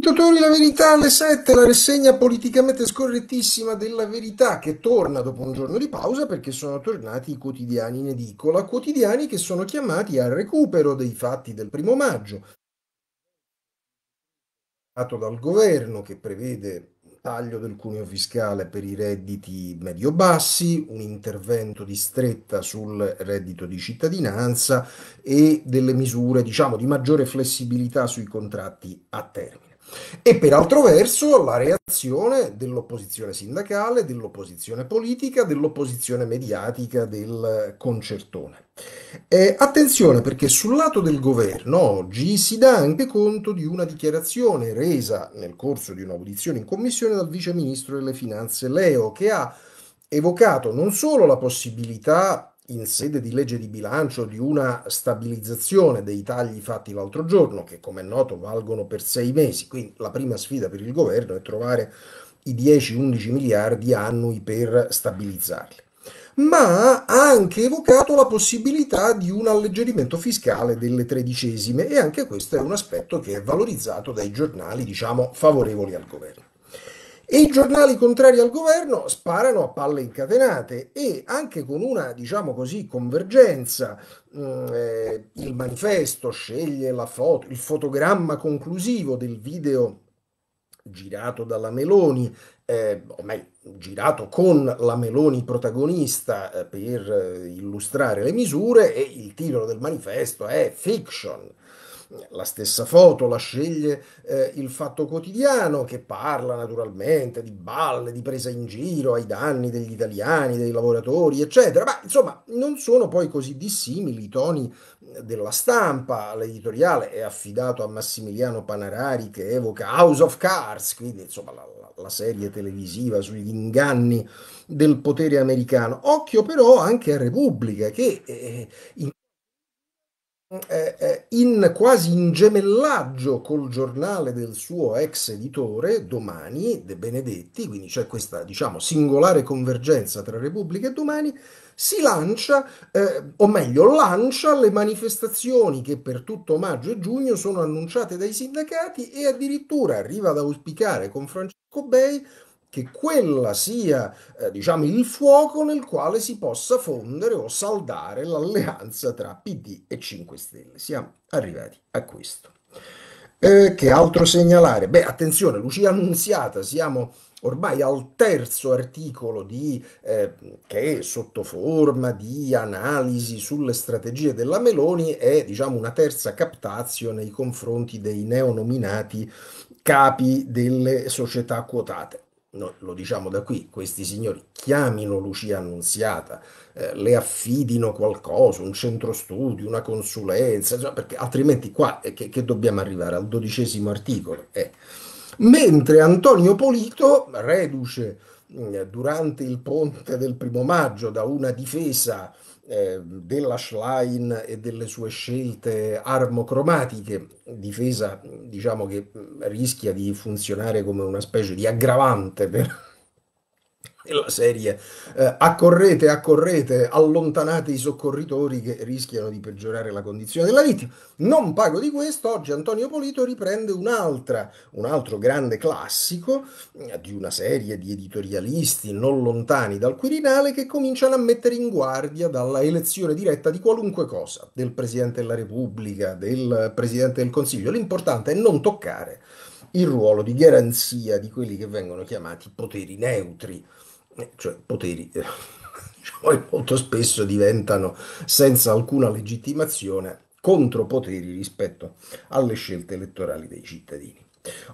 Dottori, la verità alle 7, la rassegna politicamente scorrettissima della verità che torna dopo un giorno di pausa perché sono tornati i quotidiani in edicola, quotidiani che sono chiamati al recupero dei fatti del primo maggio. Dal governo che prevede un taglio del cuneo fiscale per i redditi medio-bassi, un intervento di stretta sul reddito di cittadinanza e delle misure diciamo, di maggiore flessibilità sui contratti a termine. E per altro verso la reazione dell'opposizione sindacale, dell'opposizione politica, dell'opposizione mediatica del concertone. Eh, attenzione perché sul lato del governo oggi si dà anche conto di una dichiarazione resa nel corso di un'audizione in commissione dal vice ministro delle finanze Leo che ha evocato non solo la possibilità in sede di legge di bilancio di una stabilizzazione dei tagli fatti l'altro giorno, che come è noto valgono per sei mesi. Quindi la prima sfida per il governo è trovare i 10-11 miliardi annui per stabilizzarli. Ma ha anche evocato la possibilità di un alleggerimento fiscale delle tredicesime e anche questo è un aspetto che è valorizzato dai giornali, diciamo, favorevoli al governo. E i giornali contrari al governo sparano a palle incatenate e anche con una, diciamo così, convergenza. Mm, eh, il manifesto sceglie foto, il fotogramma conclusivo del video girato dalla Meloni, eh, o meglio, girato con la Meloni protagonista eh, per eh, illustrare le misure e il titolo del manifesto è Fiction la stessa foto la sceglie eh, il Fatto Quotidiano che parla naturalmente di balle, di presa in giro ai danni degli italiani, dei lavoratori, eccetera. Ma insomma non sono poi così dissimili i toni della stampa. L'editoriale è affidato a Massimiliano Panarari che evoca House of Cards, quindi insomma la, la serie televisiva sugli inganni del potere americano. Occhio però anche a Repubblica che eh, in eh, eh, in quasi in gemellaggio col giornale del suo ex editore, Domani, De Benedetti, quindi c'è questa diciamo singolare convergenza tra Repubblica e Domani, si lancia, eh, o meglio, lancia le manifestazioni che per tutto maggio e giugno sono annunciate dai sindacati e addirittura arriva ad auspicare con Francesco Bei che quella sia eh, diciamo, il fuoco nel quale si possa fondere o saldare l'alleanza tra PD e 5 Stelle. Siamo arrivati a questo. Eh, che altro segnalare? Beh, attenzione, Lucia Annunziata, siamo ormai al terzo articolo di, eh, che sotto forma di analisi sulle strategie della Meloni è diciamo, una terza captazio nei confronti dei neonominati capi delle società quotate no, lo diciamo da qui, questi signori chiamino Lucia Annunziata, eh, le affidino qualcosa, un centro studio, una consulenza, cioè, perché altrimenti qua eh, che, che, dobbiamo arrivare al dodicesimo articolo. Eh. Mentre Antonio Polito, reduce mm, durante il ponte del primo maggio da una difesa Ehm, della Schlein e delle sue scelte armocromatiche, difesa diciamo che mm, rischia di funzionare come una specie di aggravante per della serie eh, accorrete, accorrete, allontanate i soccorritori che rischiano di peggiorare la condizione della vittima. Non pago di questo, oggi Antonio Polito riprende un altro grande classico eh, di una serie di editorialisti non lontani dal Quirinale che cominciano a mettere in guardia dalla elezione diretta di qualunque cosa, del Presidente della Repubblica, del Presidente del Consiglio. L'importante è non toccare il ruolo di garanzia di quelli che vengono chiamati poteri neutri. Eh, cioè poteri eh, cioè molto spesso diventano senza alcuna legittimazione contropoteri rispetto alle scelte elettorali dei cittadini.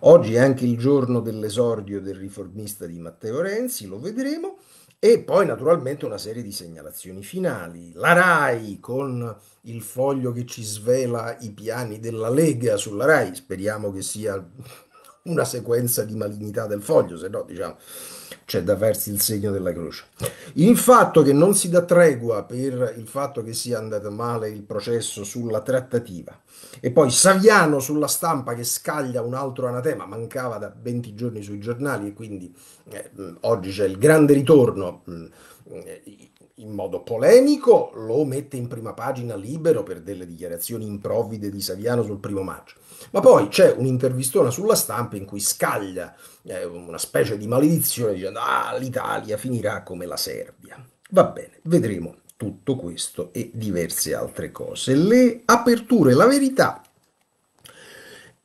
Oggi è anche il giorno dell'esordio del riformista di Matteo Renzi, lo vedremo, e poi naturalmente una serie di segnalazioni finali. La RAI con il foglio che ci svela i piani della Lega sulla RAI, speriamo che sia una sequenza di malignità del foglio, se no diciamo c'è da farsi il segno della croce. Il fatto che non si dà tregua per il fatto che sia andato male il processo sulla trattativa e poi Saviano sulla stampa che scaglia un altro anatema, mancava da 20 giorni sui giornali e quindi eh, oggi c'è il grande ritorno. Mh, mm, eh, in modo polemico, lo mette in prima pagina libero per delle dichiarazioni improvvide di Saviano sul primo maggio. Ma poi c'è un'intervistona sulla stampa in cui scaglia eh, una specie di maledizione dicendo ah, l'Italia finirà come la Serbia. Va bene, vedremo tutto questo e diverse altre cose. Le aperture, la verità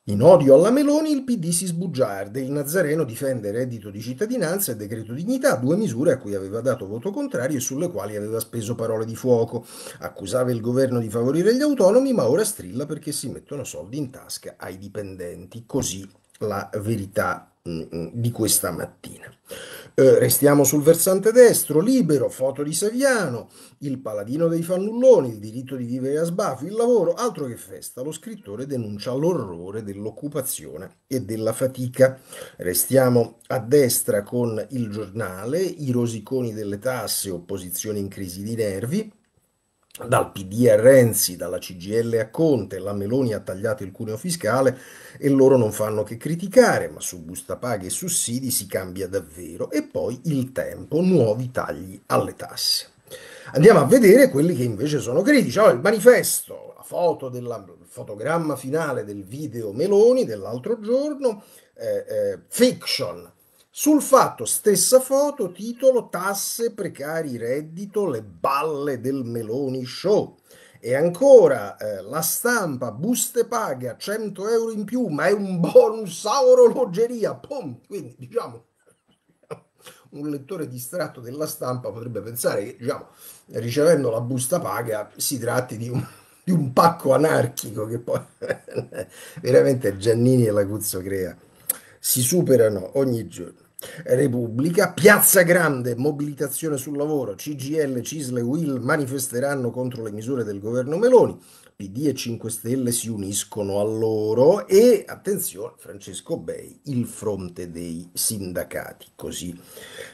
in odio alla Meloni il PD si sbugiarde, il Nazareno difende reddito di cittadinanza e decreto dignità, due misure a cui aveva dato voto contrario e sulle quali aveva speso parole di fuoco. Accusava il governo di favorire gli autonomi, ma ora strilla perché si mettono soldi in tasca ai dipendenti. Così la verità Mm, mm, di questa mattina. Eh, restiamo sul versante destro, libero, foto di Saviano, il paladino dei fannulloni, il diritto di vivere a sbaffo, il lavoro, altro che festa, lo scrittore denuncia l'orrore dell'occupazione e della fatica. Restiamo a destra con il giornale, i rosiconi delle tasse, opposizione in crisi di nervi, dal PD a Renzi, dalla CGL a Conte, la Meloni ha tagliato il cuneo fiscale e loro non fanno che criticare, ma su busta paga e sussidi si cambia davvero. E poi il tempo, nuovi tagli alle tasse. Andiamo a vedere quelli che invece sono critici. Allora, il manifesto, la foto del fotogramma finale del video Meloni dell'altro giorno, eh, eh, fiction, sul fatto, stessa foto, titolo Tasse, precari, reddito, le balle del Meloni Show. E ancora eh, la stampa, buste paga, 100 euro in più, ma è un bonus a orologeria. Pum. Quindi diciamo, un lettore distratto della stampa potrebbe pensare che diciamo, ricevendo la busta paga si tratti di un, di un pacco anarchico che poi veramente Giannini e Laguzzo crea. Si superano ogni giorno. Repubblica, Piazza Grande, mobilitazione sul lavoro, CGL, Cisle, Will manifesteranno contro le misure del governo Meloni, PD e 5 Stelle si uniscono a loro e, attenzione, Francesco Bei, il fronte dei sindacati, così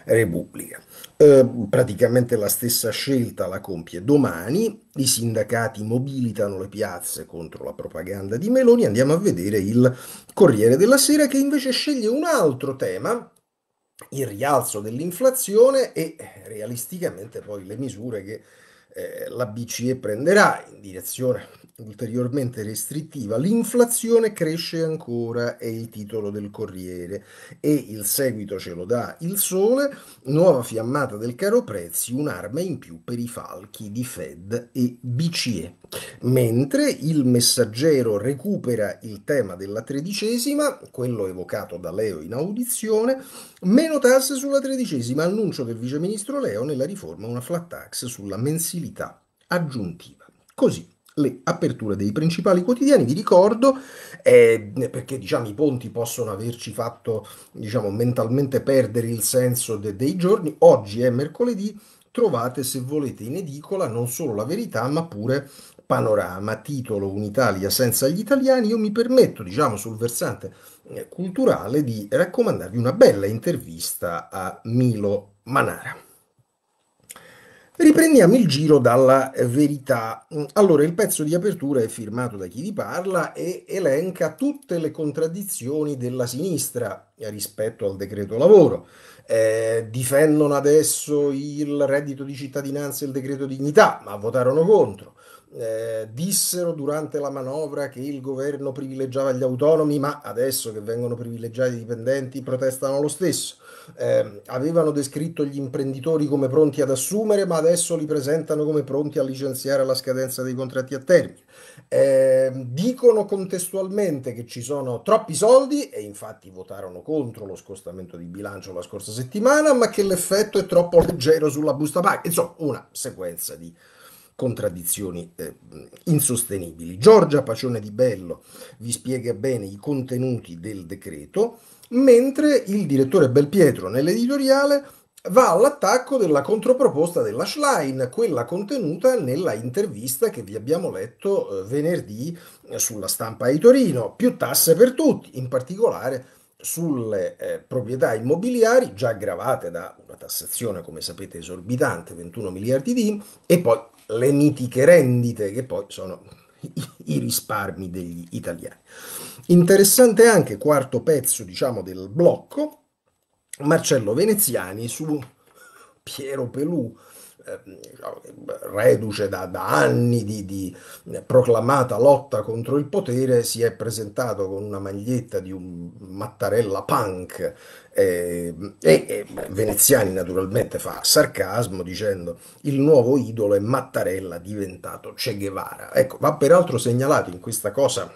Repubblica. Eh, praticamente la stessa scelta la compie domani, i sindacati mobilitano le piazze contro la propaganda di Meloni, andiamo a vedere il Corriere della Sera che invece sceglie un altro tema il rialzo dell'inflazione e eh, realisticamente poi le misure che eh, la BCE prenderà in direzione ulteriormente restrittiva, l'inflazione cresce ancora, è il titolo del Corriere e il seguito ce lo dà il Sole, nuova fiammata del caro prezzi, un'arma in più per i falchi di Fed e BCE. Mentre il messaggero recupera il tema della tredicesima, quello evocato da Leo in audizione, meno tasse sulla tredicesima, annuncio del viceministro Leo nella riforma una flat tax sulla mensilità aggiuntiva. Così le aperture dei principali quotidiani, vi ricordo, eh, perché diciamo, i ponti possono averci fatto diciamo, mentalmente perdere il senso de- dei giorni, oggi è mercoledì, trovate se volete in edicola non solo la verità ma pure panorama, titolo Un'Italia senza gli italiani, io mi permetto, diciamo, sul versante eh, culturale di raccomandarvi una bella intervista a Milo Manara. Riprendiamo il giro dalla verità. Mm, allora, il pezzo di apertura è firmato da chi vi parla e elenca tutte le contraddizioni della sinistra rispetto al decreto lavoro. Eh, difendono adesso il reddito di cittadinanza e il decreto dignità, ma votarono contro. Eh, dissero durante la manovra che il governo privilegiava gli autonomi, ma adesso che vengono privilegiati i dipendenti protestano lo stesso eh, avevano descritto gli imprenditori come pronti ad assumere, ma adesso li presentano come pronti a licenziare alla scadenza dei contratti a termine. Eh, dicono contestualmente che ci sono troppi soldi e infatti votarono contro lo scostamento di bilancio la scorsa settimana, ma che l'effetto è troppo leggero sulla busta paga. Insomma, una sequenza di contraddizioni eh, insostenibili. Giorgia Pacione di Bello vi spiega bene i contenuti del decreto mentre il direttore Belpietro nell'editoriale va all'attacco della controproposta della Schlein, quella contenuta nella intervista che vi abbiamo letto eh, venerdì eh, sulla stampa di Torino. Più tasse per tutti, in particolare sulle eh, proprietà immobiliari già gravate da una tassazione, come sapete, esorbitante, 21 miliardi di IMU, e poi le mitiche rendite, che poi sono i risparmi degli italiani. Interessante anche, quarto pezzo diciamo del blocco, Marcello Veneziani su Piero Pelù, ehm, reduce da, da anni di, di, proclamata lotta contro il potere, si è presentato con una maglietta di un mattarella punk eh, e, e Veneziani naturalmente fa sarcasmo dicendo il nuovo idolo è Mattarella diventato Che Guevara. Ecco, va peraltro segnalato in questa cosa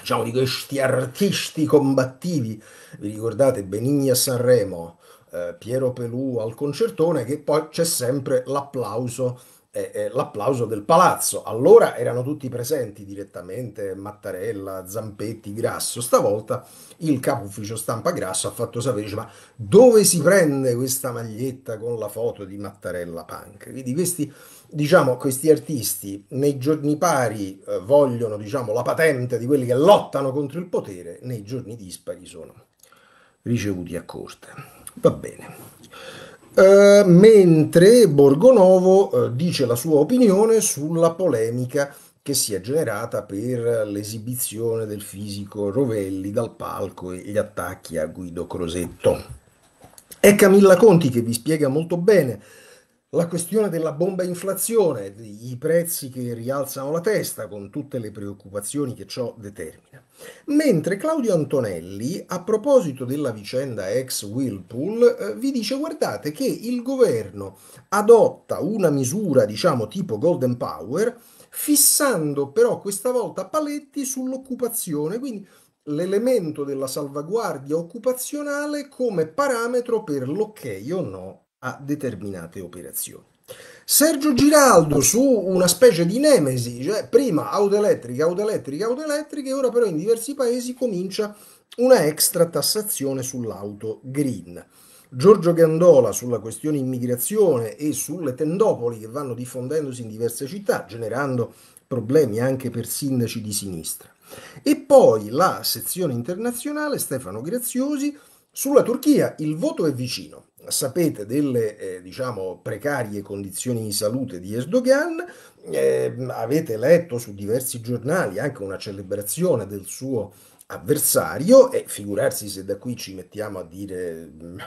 diciamo, di questi artisti combattivi, vi ricordate Benigni a Sanremo, eh, Piero Pelù al concertone, che poi c'è sempre l'applauso eh, l'applauso del palazzo. Allora erano tutti presenti direttamente Mattarella, Zampetti, Grasso. Stavolta il capo ufficio stampa Grasso ha fatto sapere, dice, ma dove si prende questa maglietta con la foto di Mattarella Punk? Quindi questi, diciamo, questi artisti nei giorni pari eh, vogliono diciamo, la patente di quelli che lottano contro il potere, nei giorni dispari sono ricevuti a corte. Va bene eh, mentre Borgonovo eh, dice la sua opinione sulla polemica che si è generata per l'esibizione del fisico Rovelli dal palco e gli attacchi a Guido Crosetto. È Camilla Conti che vi spiega molto bene la questione della bomba inflazione, i prezzi che rialzano la testa con tutte le preoccupazioni che ciò determina. Mentre Claudio Antonelli, a proposito della vicenda ex Whirlpool, eh, vi dice guardate che il governo adotta una misura, diciamo, tipo Golden Power, fissando però questa volta paletti sull'occupazione, quindi l'elemento della salvaguardia occupazionale come parametro per l'ok o no a determinate operazioni. Sergio Giraldo su una specie di nemesi, cioè prima auto elettriche, auto elettriche, auto elettriche, ora però in diversi paesi comincia una extra tassazione sull'auto green. Giorgio Gandola sulla questione immigrazione e sulle tendopoli che vanno diffondendosi in diverse città, generando problemi anche per sindaci di sinistra. E poi la sezione internazionale, Stefano Graziosi, sulla Turchia, il voto è vicino sapete delle eh, diciamo, precarie condizioni di salute di Erdogan, eh, avete letto su diversi giornali anche una celebrazione del suo avversario e figurarsi se da qui ci mettiamo a dire mm,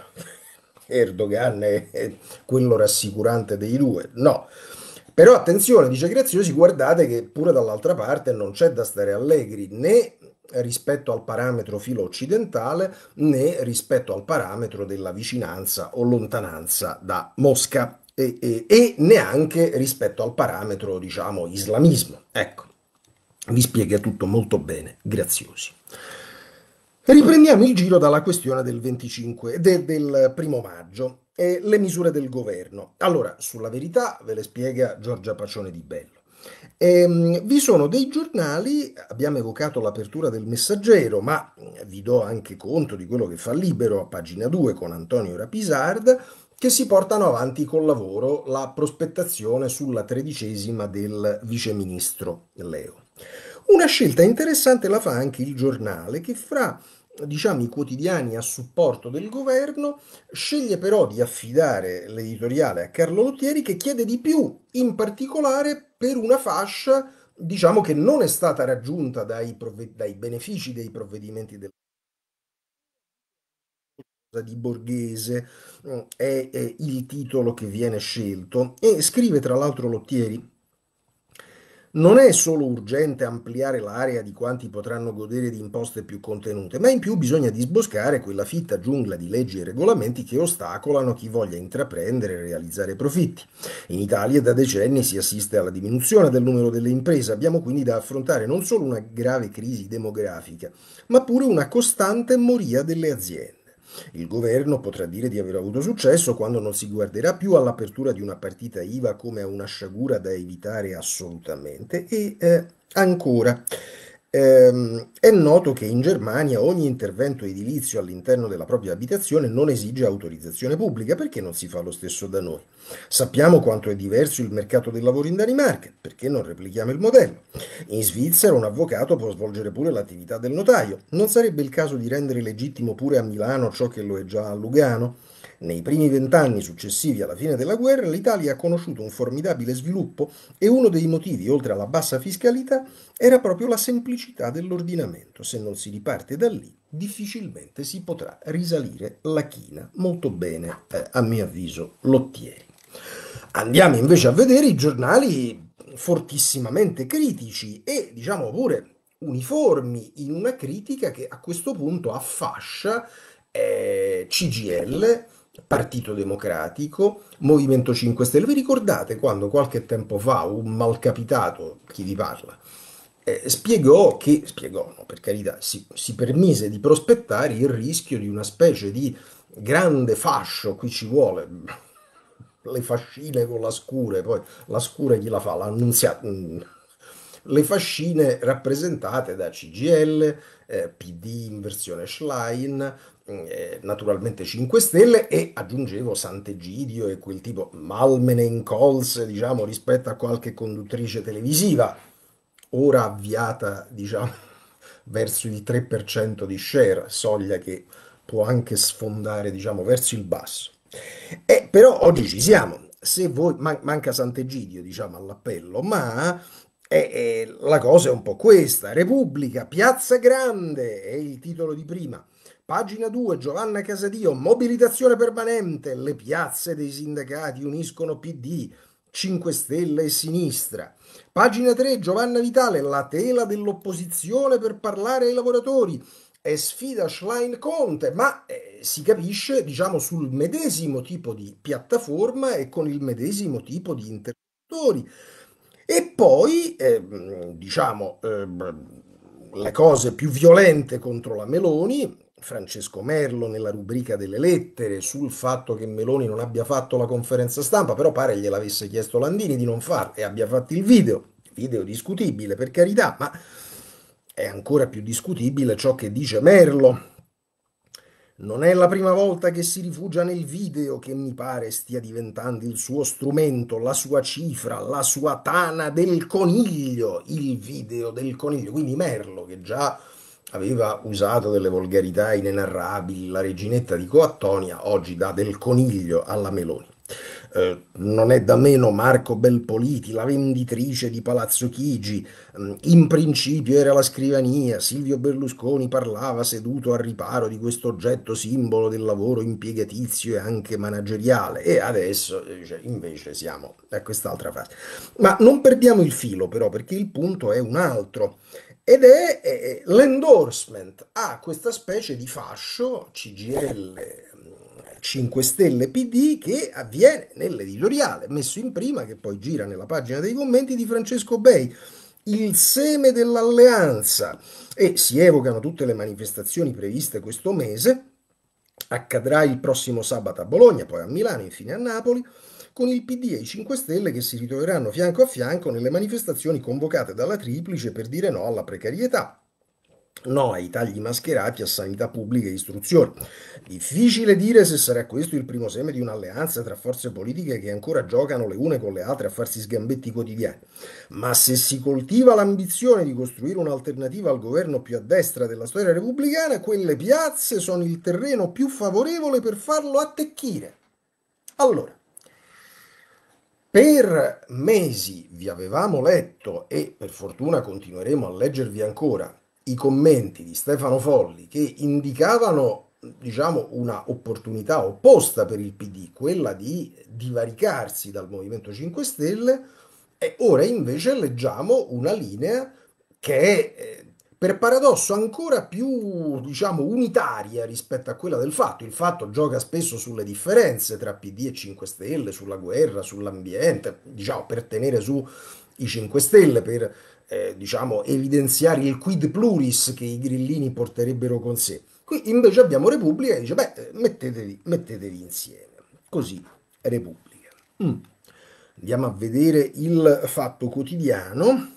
Erdogan è quello rassicurante dei due, no. Però attenzione, dice Graziosi, guardate che pure dall'altra parte non c'è da stare allegri né rispetto al parametro filo occidentale né rispetto al parametro della vicinanza o lontananza da Mosca e, e, e neanche rispetto al parametro, diciamo, islamismo. Ecco, vi spiega tutto molto bene, graziosi. Riprendiamo il giro dalla questione del 25, de, del primo maggio e le misure del governo. Allora, sulla verità ve le spiega Giorgia Pacione di Bello. Ehm, vi sono dei giornali, abbiamo evocato l'apertura del Messaggero, ma vi do anche conto di quello che fa Libero a pagina 2 con Antonio Rapisard, che si portano avanti col lavoro la prospettazione sulla tredicesima del viceministro Leo. Una scelta interessante la fa anche il giornale che fra diciamo, i quotidiani a supporto del governo, sceglie però di affidare l'editoriale a Carlo Lottieri che chiede di più, in particolare per una fascia diciamo, che non è stata raggiunta dai, prov- dai benefici dei provvedimenti del di Borghese è, è il titolo che viene scelto e scrive tra l'altro Lottieri non è solo urgente ampliare l'area di quanti potranno godere di imposte più contenute, ma in più bisogna disboscare quella fitta giungla di leggi e regolamenti che ostacolano chi voglia intraprendere e realizzare profitti. In Italia da decenni si assiste alla diminuzione del numero delle imprese, abbiamo quindi da affrontare non solo una grave crisi demografica, ma pure una costante moria delle aziende. Il governo potrà dire di aver avuto successo quando non si guarderà più all'apertura di una partita IVA come a una sciagura da evitare assolutamente e eh, ancora Ehm, è noto che in Germania ogni intervento edilizio all'interno della propria abitazione non esige autorizzazione pubblica, perché non si fa lo stesso da noi? Sappiamo quanto è diverso il mercato del lavoro in Danimarca, perché non replichiamo il modello? In Svizzera un avvocato può svolgere pure l'attività del notaio, non sarebbe il caso di rendere legittimo pure a Milano ciò che lo è già a Lugano? Nei primi vent'anni successivi alla fine della guerra l'Italia ha conosciuto un formidabile sviluppo e uno dei motivi, oltre alla bassa fiscalità, era proprio la semplicità dell'ordinamento. Se non si riparte da lì, difficilmente si potrà risalire la china. Molto bene, eh, a mio avviso, Lottieri. Andiamo invece a vedere i giornali fortissimamente critici e diciamo pure uniformi in una critica che a questo punto affascia eh, CGL, Partito Democratico, Movimento 5 Stelle. Vi ricordate quando qualche tempo fa un malcapitato, chi vi parla, eh, spiegò che, spiegò, no, per carità, si, si permise di prospettare il rischio di una specie di grande fascio, qui ci vuole le fascine con la scure, poi la scura chi la fa? L'annunziata. Mm, le fascine rappresentate da CGL, eh, PD in versione Schlein, mm, eh, naturalmente 5 Stelle e aggiungevo Sant'Egidio e quel tipo Malmenen Cols, diciamo, rispetto a qualche conduttrice televisiva, ora avviata, diciamo, verso il 3% di share, soglia che può anche sfondare, diciamo, verso il basso. E eh, però oggi ci siamo, se voi manca Sant'Egidio diciamo all'appello, ma e, e, la cosa è un po' questa. Repubblica, Piazza Grande è il titolo di prima. Pagina 2, Giovanna Casadio, mobilitazione permanente, le piazze dei sindacati uniscono PD, 5 Stelle e Sinistra. Pagina 3, Giovanna Vitale, la tela dell'opposizione per parlare ai lavoratori e sfida Schlein Conte, ma eh, si capisce, diciamo, sul medesimo tipo di piattaforma e con il medesimo tipo di interlocutori. E poi, eh, diciamo, eh, le cose più violente contro la Meloni, Francesco Merlo nella rubrica delle lettere sul fatto che Meloni non abbia fatto la conferenza stampa, però pare gliel'avesse chiesto Landini di non farlo e abbia fatto il video, video discutibile per carità, ma è ancora più discutibile ciò che dice Merlo non è la prima volta che si rifugia nel video che mi pare stia diventando il suo strumento, la sua cifra, la sua tana del coniglio, il video del coniglio. Quindi Merlo, che già aveva usato delle volgarità inenarrabili, la reginetta di Coattonia, oggi dà del coniglio alla Meloni. Eh, non è da meno Marco Belpoliti, la venditrice di Palazzo Chigi, mm, in principio era la scrivania, Silvio Berlusconi parlava seduto al riparo di questo oggetto simbolo del lavoro impiegatizio e anche manageriale e adesso eh, cioè, invece siamo a quest'altra fase. Ma non perdiamo il filo però perché il punto è un altro ed è, è eh, l'endorsement a questa specie di fascio CGL 5 Stelle PD che avviene nell'editoriale messo in prima, che poi gira nella pagina dei commenti di Francesco Bei. Il seme dell'alleanza e si evocano tutte le manifestazioni previste questo mese. Accadrà il prossimo sabato a Bologna, poi a Milano, infine a Napoli con il PD e i 5 Stelle che si ritroveranno fianco a fianco nelle manifestazioni convocate dalla Triplice per dire no alla precarietà. No ai tagli mascherati a sanità pubblica e istruzione. Difficile dire se sarà questo il primo seme di un'alleanza tra forze politiche che ancora giocano le une con le altre a farsi sgambetti quotidiani. Ma se si coltiva l'ambizione di costruire un'alternativa al governo più a destra della storia repubblicana, quelle piazze sono il terreno più favorevole per farlo attecchire. Allora, per mesi vi avevamo letto e per fortuna continueremo a leggervi ancora i commenti di Stefano Folli che indicavano diciamo una opportunità opposta per il PD, quella di divaricarsi dal Movimento 5 Stelle e ora invece leggiamo una linea che è eh, per paradosso ancora più diciamo, unitaria rispetto a quella del fatto. Il fatto gioca spesso sulle differenze tra PD e 5 Stelle, sulla guerra, sull'ambiente, diciamo, per tenere su i 5 Stelle, per eh, diciamo, evidenziare il quid pluris che i grillini porterebbero con sé. Qui invece abbiamo Repubblica e dice, beh, eh, mettetevi, mettetevi insieme. Così, Repubblica. Mm. Andiamo a vedere il fatto quotidiano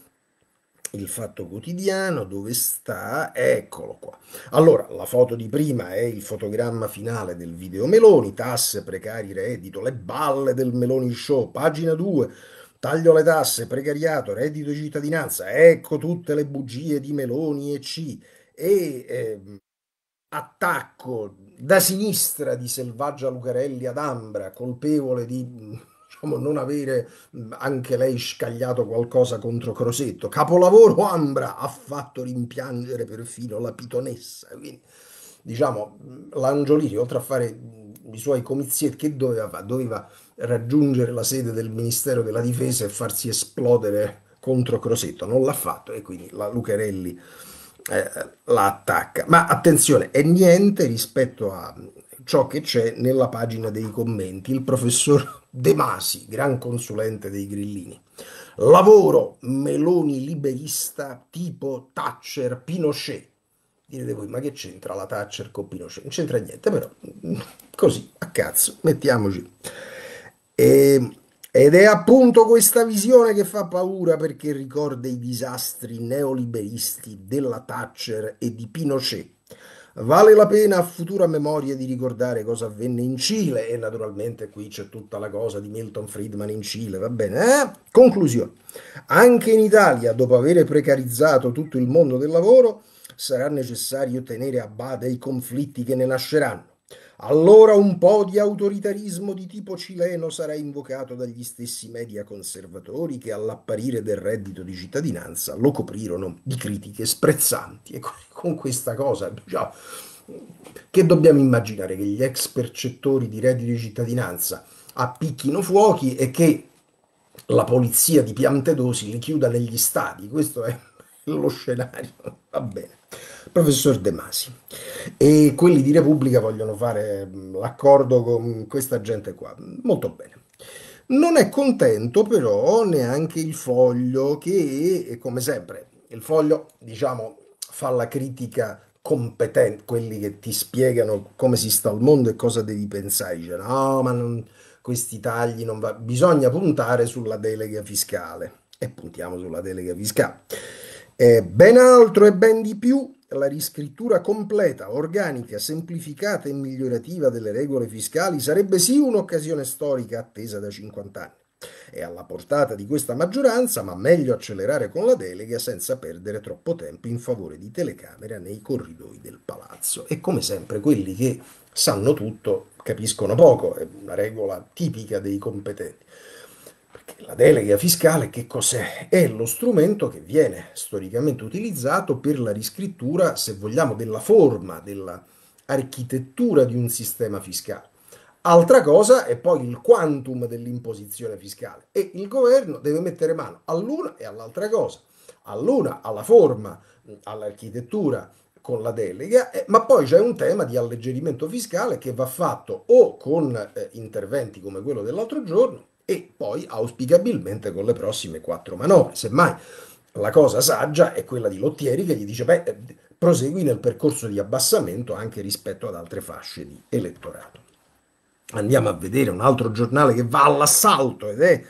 il Fatto Quotidiano, dove sta? Eccolo qua. Allora, la foto di prima è il fotogramma finale del video Meloni, tasse, precari, reddito, le balle del Meloni Show, pagina 2, taglio le tasse, precariato, reddito di cittadinanza, ecco tutte le bugie di Meloni e C. E eh, attacco da sinistra di Selvaggia Lucarelli ad Ambra, colpevole di diciamo, non avere mm, anche lei scagliato qualcosa contro Crosetto. Capolavoro Ambra ha fatto rimpiangere perfino la pitonessa. Quindi, diciamo, mm, l'Angiolini, oltre a fare mm, i suoi comizietti, che doveva fare? Doveva raggiungere la sede del Ministero della Difesa e farsi esplodere contro Crosetto. Non l'ha fatto e quindi la Lucarelli eh, eh, la attacca. Ma attenzione, è niente rispetto a, ciò che c'è nella pagina dei commenti. Il professor De Masi, gran consulente dei grillini. Lavoro, Meloni liberista tipo Thatcher, Pinochet. Direte voi, ma che c'entra la Thatcher con Pinochet? Non c'entra niente, però mm, così, a cazzo, mettiamoci. E, ehm, ed è appunto questa visione che fa paura perché ricorda i disastri neoliberisti della Thatcher e di Pinochet Vale la pena a futura memoria di ricordare cosa avvenne in Cile e naturalmente qui c'è tutta la cosa di Milton Friedman in Cile, va bene? Eh? Conclusione. Anche in Italia, dopo aver precarizzato tutto il mondo del lavoro, sarà necessario tenere a bada i conflitti che ne nasceranno allora un po' di autoritarismo di tipo cileno sarà invocato dagli stessi media conservatori che all'apparire del reddito di cittadinanza lo coprirono di critiche sprezzanti. E ecco, con questa cosa, già, che dobbiamo immaginare che gli ex percettori di reddito di cittadinanza appicchino fuochi e che la polizia di Piantedosi li chiuda negli stadi? Questo è lo scenario. Va bene professor De Masi. E quelli di Repubblica vogliono fare l'accordo con questa gente qua. Molto bene. Non è contento però neanche il foglio che, come sempre, il foglio, diciamo, fa la critica competente, quelli che ti spiegano come si sta al mondo e cosa devi pensare. Dice, no, ma non, questi tagli non va. Bisogna puntare sulla delega fiscale. E puntiamo sulla delega fiscale. Eh, ben altro e ben di più la riscrittura completa, organica, semplificata e migliorativa delle regole fiscali sarebbe sì un'occasione storica attesa da 50 anni. È alla portata di questa maggioranza, ma meglio accelerare con la delega senza perdere troppo tempo in favore di telecamera nei corridoi del palazzo. E come sempre quelli che sanno tutto capiscono poco, è una regola tipica dei competenti. Perché la delega fiscale che cos'è? È lo strumento che viene storicamente utilizzato per la riscrittura, se vogliamo, della forma, dell'architettura di un sistema fiscale. Altra cosa è poi il quantum dell'imposizione fiscale e il governo deve mettere mano all'una e all'altra cosa, all'una alla forma, all'architettura con la delega, eh, ma poi c'è un tema di alleggerimento fiscale che va fatto o con eh, interventi come quello dell'altro giorno e poi auspicabilmente con le prossime quattro manovre. Semmai la cosa saggia è quella di Lottieri che gli dice beh, eh, prosegui nel percorso di abbassamento anche rispetto ad altre fasce di elettorato. Andiamo a vedere un altro giornale che va all'assalto ed è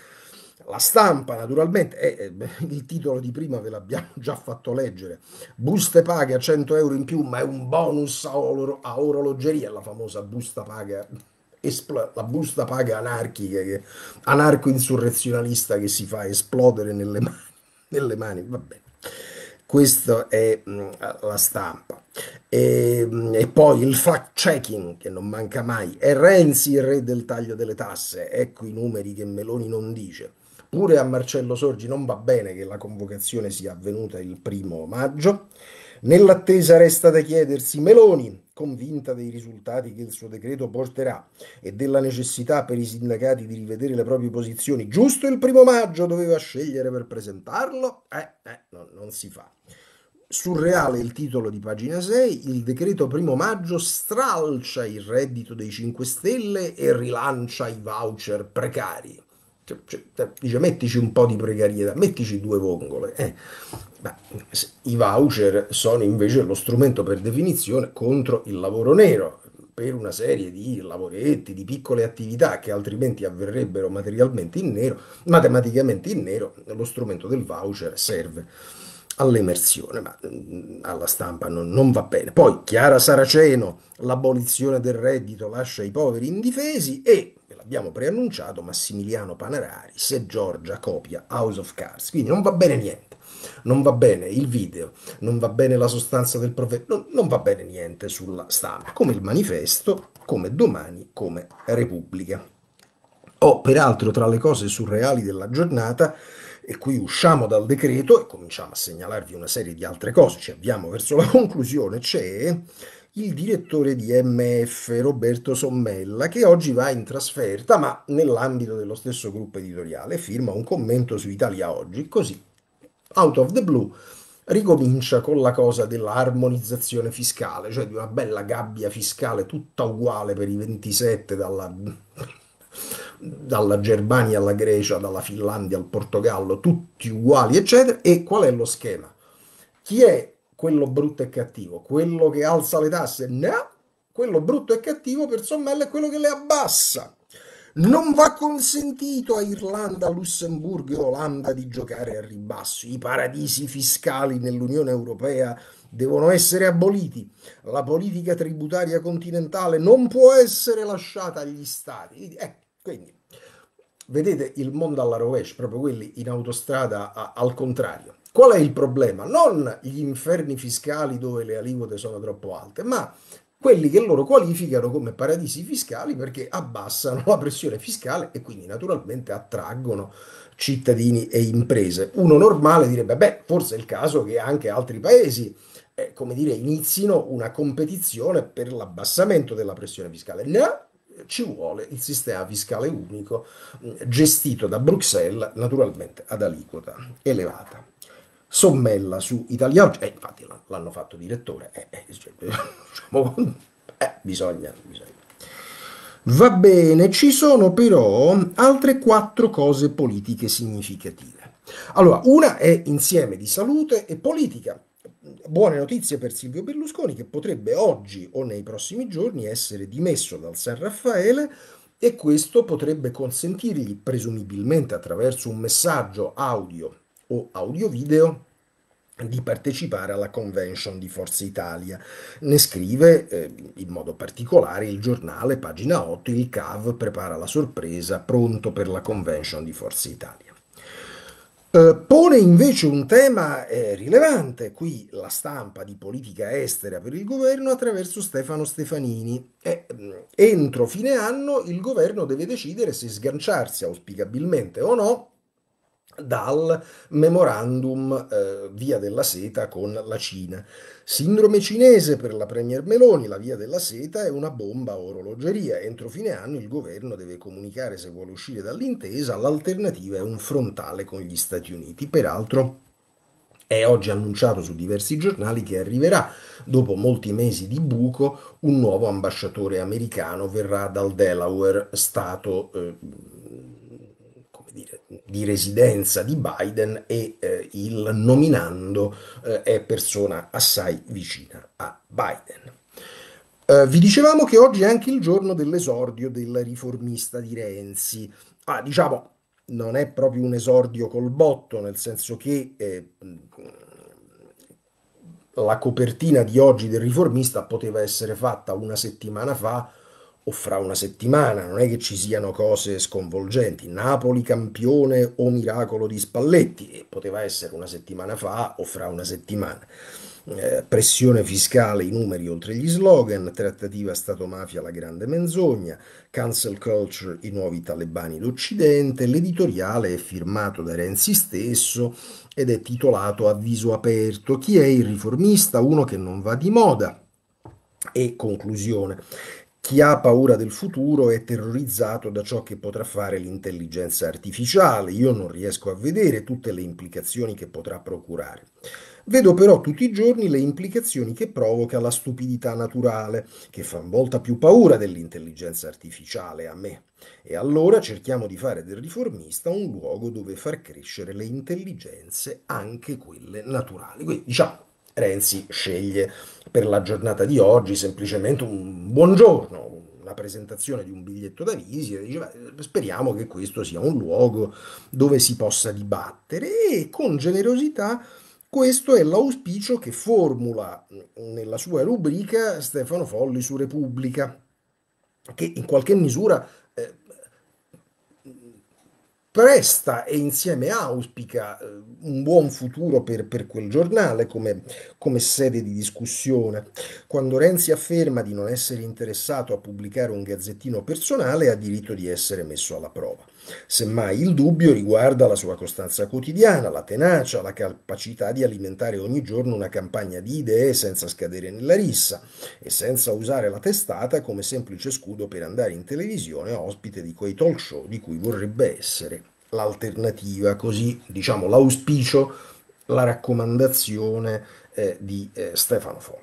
la stampa naturalmente, eh, eh, il titolo di prima ve l'abbiamo già fatto leggere, buste paga 100 euro in più ma è un bonus a, or- a orologeria, la famosa busta paga espl- la busta paga anarchica, che, anarco-insurrezionalista che si fa esplodere nelle mani. Nelle mani. Questa è mh, mm, la stampa. E, mh, mm, e poi il fact-checking, che non manca mai. È Renzi il re del taglio delle tasse? Ecco i numeri che Meloni non dice. Pure a Marcello Sorgi non va bene che la convocazione sia avvenuta il primo maggio. Nell'attesa resta da chiedersi, Meloni, convinta dei risultati che il suo decreto porterà e della necessità per i sindacati di rivedere le proprie posizioni, giusto il primo maggio doveva scegliere per presentarlo, eh, eh no, non si fa. Surreale il titolo di pagina 6, il decreto primo maggio stralcia il reddito dei 5 Stelle e rilancia i voucher precari. Cioè, cioè dice mettici un po' di precarietà, mettici due vongole. Eh. I voucher sono invece lo strumento per definizione contro il lavoro nero, per una serie di lavoretti, di piccole attività che altrimenti avverrebbero materialmente in nero, matematicamente in nero, lo strumento del voucher serve all'emersione, ma mm, alla stampa non, non, va bene. Poi Chiara Saraceno, l'abolizione del reddito lascia i poveri indifesi e abbiamo preannunciato, Massimiliano Panarari, se Giorgia copia House of Cards, quindi non va bene niente, non va bene il video, non va bene la sostanza del profeta, non, non va bene niente sulla stampa, come il manifesto, come domani, come Repubblica. Ho oh, peraltro tra le cose surreali della giornata e qui usciamo dal decreto e cominciamo a segnalarvi una serie di altre cose, ci avviamo verso la conclusione, c'è il direttore di MF Roberto Sommella, che oggi va in trasferta, ma nell'ambito dello stesso gruppo editoriale, firma un commento su Italia Oggi, così, out of the blue, ricomincia con la cosa dell'armonizzazione fiscale, cioè di una bella gabbia fiscale tutta uguale per i 27 dalla dalla Germania alla Grecia, dalla Finlandia al Portogallo, tutti uguali, eccetera. E qual è lo schema? Chi è quello brutto e cattivo, quello che alza le tasse, no, quello brutto e cattivo per sommella è quello che le abbassa. Non va consentito a Irlanda, Lussemburgo e Olanda di giocare a ribasso. I paradisi fiscali nell'Unione Europea devono essere aboliti. La politica tributaria continentale non può essere lasciata agli stati. Eh, quindi, vedete il mondo alla rovescia, proprio quelli in autostrada a, al contrario. Qual è il problema? Non gli inferni fiscali dove le aliquote sono troppo alte, ma quelli che loro qualificano come paradisi fiscali perché abbassano la pressione fiscale e quindi naturalmente attraggono cittadini e imprese. Uno normale direbbe, beh, forse è il caso che anche altri paesi, eh, come dire, inizino una competizione per l'abbassamento della pressione fiscale. No, ci vuole il sistema fiscale unico mm, gestito da Bruxelles, naturalmente ad aliquota elevata sommella su Italia Oggi, eh, infatti l'hanno fatto direttore, eh, eh, cioè, eh diciamo, eh, bisogna, bisogna. Va bene, ci sono però altre quattro cose politiche significative. Allora, una è insieme di salute e politica. Buone notizie per Silvio Berlusconi che potrebbe oggi o nei prossimi giorni essere dimesso dal San Raffaele e questo potrebbe consentirgli, presumibilmente attraverso un messaggio audio o audio-video di partecipare alla convention di Forza Italia. Ne scrive eh, in modo particolare il giornale, pagina 8, il CAV prepara la sorpresa, pronto per la convention di Forza Italia. Eh, pone invece un tema eh, rilevante qui la stampa di politica estera per il governo attraverso Stefano Stefanini. Eh, mm, entro fine anno il governo deve decidere se sganciarsi auspicabilmente o no dal memorandum eh, Via della Seta con la Cina. Sindrome cinese per la Premier Meloni, la Via della Seta è una bomba a orologeria. Entro fine anno il governo deve comunicare se vuole uscire dall'intesa, l'alternativa è un frontale con gli Stati Uniti. Peraltro è oggi annunciato su diversi giornali che arriverà, dopo molti mesi di buco, un nuovo ambasciatore americano, verrà dal Delaware, stato... Eh, di residenza di Biden e eh, il nominando eh, è persona assai vicina a Biden. Eh, vi dicevamo che oggi è anche il giorno dell'esordio del riformista di Renzi. Ah, diciamo, non è proprio un esordio col botto, nel senso che eh, la copertina di oggi del riformista poteva essere fatta una settimana fa o fra una settimana, non è che ci siano cose sconvolgenti. Napoli campione o miracolo di Spalletti, e poteva essere una settimana fa o fra una settimana. Eh, pressione fiscale, i numeri oltre gli slogan, trattativa Stato-mafia, la grande menzogna, cancel culture, i nuovi talebani d'Occidente, l'editoriale è firmato da Renzi stesso ed è titolato Avviso aperto, chi è il riformista, uno che non va di moda, e conclusione chi ha paura del futuro è terrorizzato da ciò che potrà fare l'intelligenza artificiale. Io non riesco a vedere tutte le implicazioni che potrà procurare. Vedo però tutti i giorni le implicazioni che provoca la stupidità naturale, che fa molta più paura dell'intelligenza artificiale a me. E allora cerchiamo di fare del riformista un luogo dove far crescere le intelligenze, anche quelle naturali. Quindi diciamo, Renzi sceglie per la giornata di oggi semplicemente un buongiorno, una presentazione di un biglietto da visita, diceva, eh, speriamo che questo sia un luogo dove si possa dibattere e con generosità questo è l'auspicio che formula mm, nella sua rubrica Stefano Folli su Repubblica, che in qualche misura presta e insieme auspica eh, un buon futuro per, per quel giornale come, come, sede di discussione. Quando Renzi afferma di non essere interessato a pubblicare un gazzettino personale, ha diritto di essere messo alla prova. Semmai il dubbio riguarda la sua costanza quotidiana, la tenacia, la capacità di alimentare ogni giorno una campagna di idee senza scadere nella rissa e senza usare la testata come semplice scudo per andare in televisione ospite di quei talk show di cui vorrebbe essere l'alternativa, così diciamo l'auspicio, la raccomandazione eh, di eh, Stefano Folli.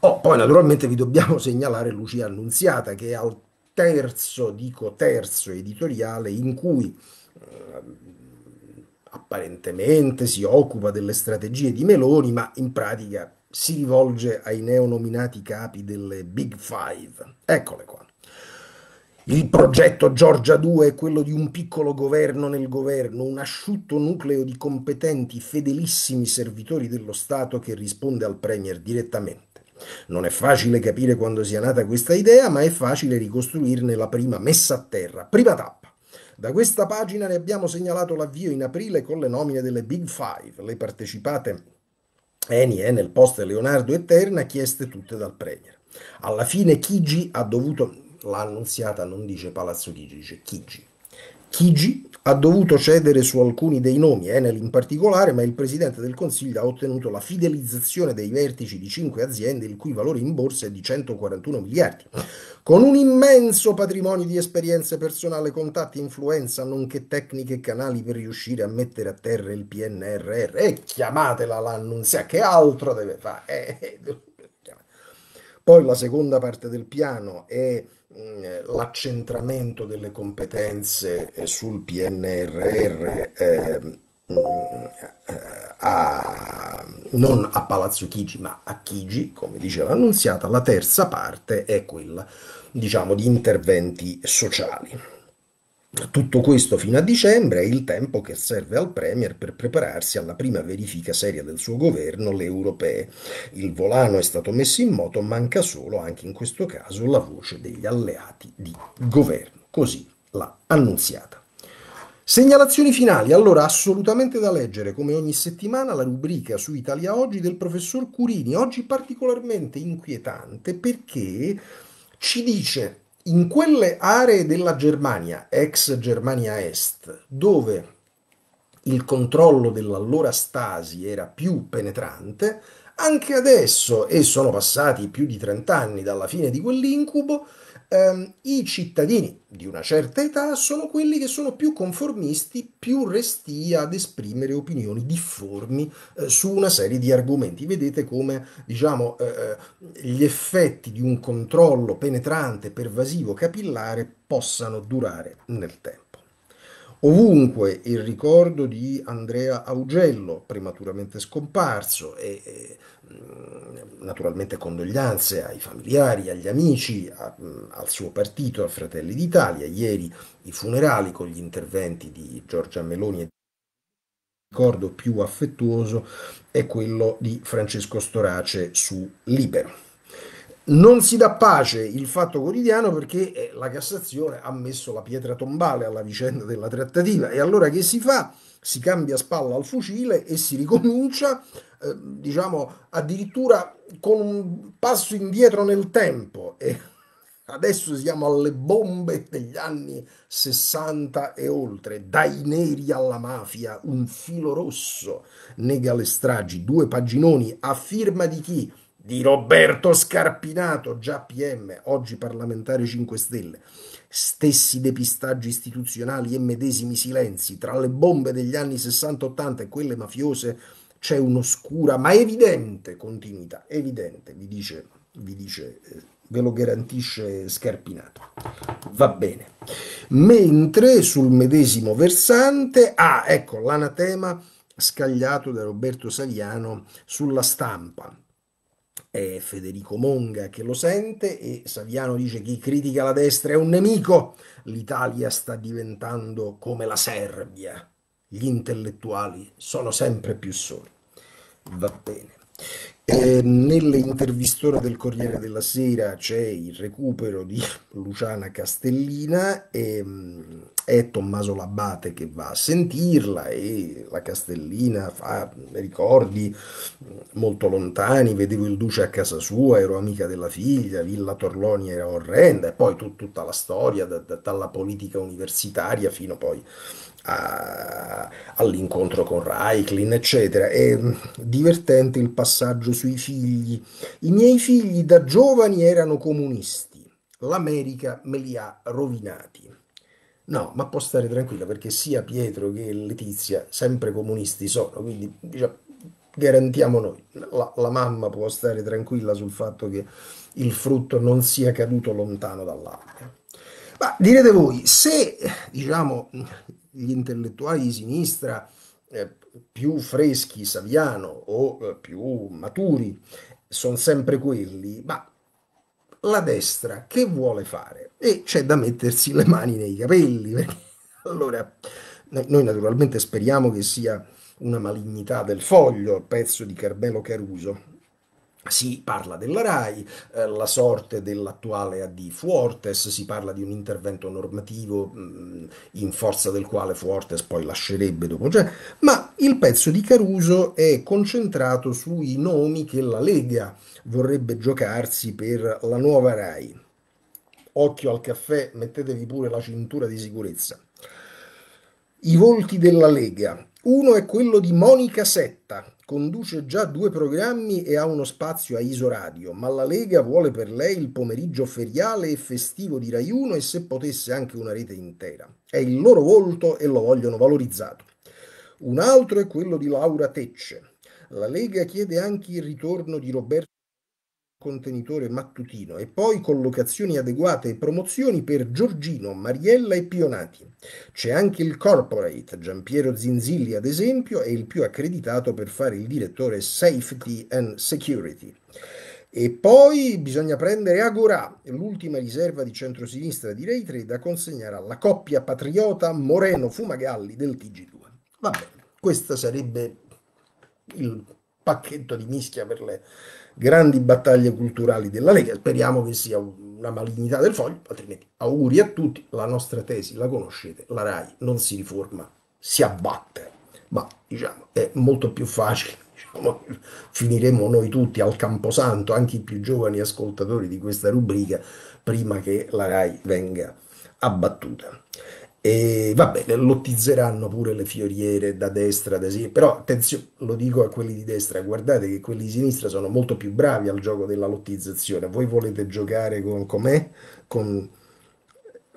Oh, poi naturalmente vi dobbiamo segnalare Lucia Annunziata che è al terzo, dico terzo editoriale in cui eh, apparentemente si occupa delle strategie di Meloni, ma in pratica si rivolge ai neonominati capi delle Big Five. Eccole qua. Il progetto Giorgia 2 è quello di un piccolo governo nel governo, un asciutto nucleo di competenti, fedelissimi servitori dello Stato che risponde al Premier direttamente. Non è facile capire quando sia nata questa idea, ma è facile ricostruirne la prima messa a terra, prima tappa. Da questa pagina ne abbiamo segnalato l'avvio in aprile con le nomine delle Big Five, le partecipate Eni, e eh, nel post Leonardo e Terna, chieste tutte dal Premier. Alla fine Chigi ha dovuto... L'annunziata non dice Palazzo Chigi, dice Chigi Chigi ha dovuto cedere su alcuni dei nomi, Enel in particolare, ma il Presidente del Consiglio ha ottenuto la fidelizzazione dei vertici di cinque aziende, il cui valore in borsa è di 141 miliardi, ah. con un immenso patrimonio di esperienze personale, contatti, influenza, nonché tecniche e canali per riuscire a mettere a terra il PNRR. E chiamatela l'annunzia, che altro deve fare? Eh, eh, poi la seconda parte del piano è Mm, eh, l'accentramento delle competenze eh, sul PNRR eh, mm, a, non a Palazzo Chigi ma a Chigi, come diceva l'annunziata, la terza parte è quella diciamo di interventi sociali. Tutto questo fino a dicembre è il tempo che serve al Premier per prepararsi alla prima verifica seria del suo governo, le europee. Il volano è stato messo in moto, manca solo anche in questo caso la voce degli alleati di governo. Così l'ha annunziata. Segnalazioni finali, allora assolutamente da leggere come ogni settimana la rubrica su Italia Oggi del professor Curini, oggi particolarmente inquietante perché ci dice in quelle aree della Germania, ex Germania Est, dove il controllo dell'allora Stasi era più penetrante, anche adesso, e sono passati più di 30 anni dalla fine di quell'incubo, ehm, i cittadini di una certa età sono quelli che sono più conformisti, più resti ad esprimere opinioni difformi eh, su una serie di argomenti. Vedete come diciamo, eh, eh gli effetti di un controllo penetrante, pervasivo, capillare possano durare nel tempo. Ovunque il ricordo di Andrea Augello, prematuramente scomparso, e, e mm, naturalmente condoglianze ai familiari, agli amici, a, mm, al suo partito, a Fratelli d'Italia. Ieri i funerali con gli interventi di Giorgia Meloni e il ricordo più affettuoso è quello di Francesco Storace su Libero. Non si dà pace il fatto quotidiano perché eh, la Cassazione ha messo la pietra tombale alla vicenda della trattativa e allora che si fa? Si cambia spalla al fucile e si ricomincia, eh, diciamo, addirittura con un passo indietro nel tempo. E adesso siamo alle bombe degli anni 60 e oltre, dai neri alla mafia, un filo rosso nega le stragi, due paginoni a firma di chi? di Roberto Scarpinato, già PM, oggi parlamentare 5 Stelle. Stessi depistaggi istituzionali e medesimi silenzi. Tra le bombe degli anni 60-80 e quelle mafiose c'è un'oscura ma evidente continuità, evidente, vi dice, vi dice eh, ve lo garantisce Scarpinato. Va bene. Mentre sul medesimo versante, ah, ecco l'anatema scagliato da Roberto Saviano sulla stampa è Federico Monga che lo sente e Saviano dice chi critica la destra è un nemico, l'Italia sta diventando come la Serbia, gli intellettuali sono sempre più soli. Va bene. Eh, Nell'intervistona del Corriere della Sera c'è il recupero di Luciana Castellina e mm, è Tommaso Labbate che va a sentirla e la Castellina fa ricordi mm, molto lontani, vedevo il duce a casa sua, ero amica della figlia, Villa Torloni era orrenda e poi tut, tutta la storia da, da, dalla politica universitaria fino poi a, all'incontro con Raiklin, eccetera. È mm, divertente il passaggio sui figli. I miei figli da giovani erano comunisti, l'America me li ha rovinati. No, ma può stare tranquilla perché sia Pietro che Letizia sempre comunisti sono, quindi diciamo, garantiamo noi. La, la, mamma può stare tranquilla sul fatto che il frutto non sia caduto lontano dall'albero. Ma direte voi, se diciamo, gli intellettuali di sinistra eh, più freschi, Saviano, o eh, più maturi, sono sempre quelli, ma la destra che vuole fare? E c'è da mettersi le mani nei capelli, perché allora noi naturalmente speriamo che sia una malignità del foglio, pezzo di Carmelo Caruso, si parla della RAI, eh, la sorte dell'attuale AD Fuortes, si parla di un intervento normativo mh, mm, in forza del quale Fuortes poi lascerebbe dopo, cioè, ma il pezzo di Caruso è concentrato sui nomi che la Lega vorrebbe giocarsi per la nuova RAI. Occhio al caffè, mettetevi pure la cintura di sicurezza. I volti della Lega, uno è quello di Monica Setta, conduce già due programmi e ha uno spazio a Isoradio, ma la Lega vuole per lei il pomeriggio feriale e festivo di Rai 1 e se potesse anche una rete intera. È il loro volto e lo vogliono valorizzato. Un altro è quello di Laura Tecce. La Lega chiede anche il ritorno di Roberto contenitore mattutino e poi collocazioni adeguate e promozioni per Giorgino, Mariella e Pionati. C'è anche il corporate, Giampiero Zinzilli ad esempio è il più accreditato per fare il direttore safety and security. E poi bisogna prendere Agorà, l'ultima riserva di centrosinistra di Rai 3 da consegnare alla coppia patriota Moreno Fumagalli del TG2. Va bene, questo sarebbe il pacchetto di mischia per le grandi battaglie culturali della Lega. Speriamo che sia una malignità del foglio, altrimenti auguri a tutti, la nostra tesi la conoscete, la RAI non si riforma, si abbatte, ma diciamo è molto più facile, diciamo, finiremo noi tutti al Camposanto, anche i più giovani ascoltatori di questa rubrica, prima che la RAI venga abbattuta. E vabbè, lottizzeranno pure le fioriere da destra, da sinistra, però attenzione, lo dico a quelli di destra, guardate che quelli di sinistra sono molto più bravi al gioco della lottizzazione. Voi volete giocare con com'è? Con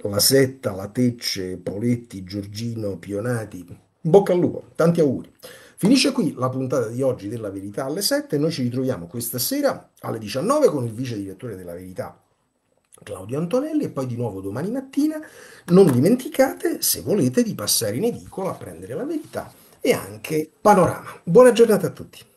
la setta, la tecce, Poletti, Giorgino, Pionati. Bocca al lupo, tanti auguri. Finisce qui la puntata di oggi della Verità alle 7, noi ci ritroviamo questa sera alle 19 con il vice direttore della Verità Claudio Antonelli e poi di nuovo domani mattina. Non dimenticate, se volete, di passare in edicola a prendere la verità e anche Panorama. Buona giornata a tutti.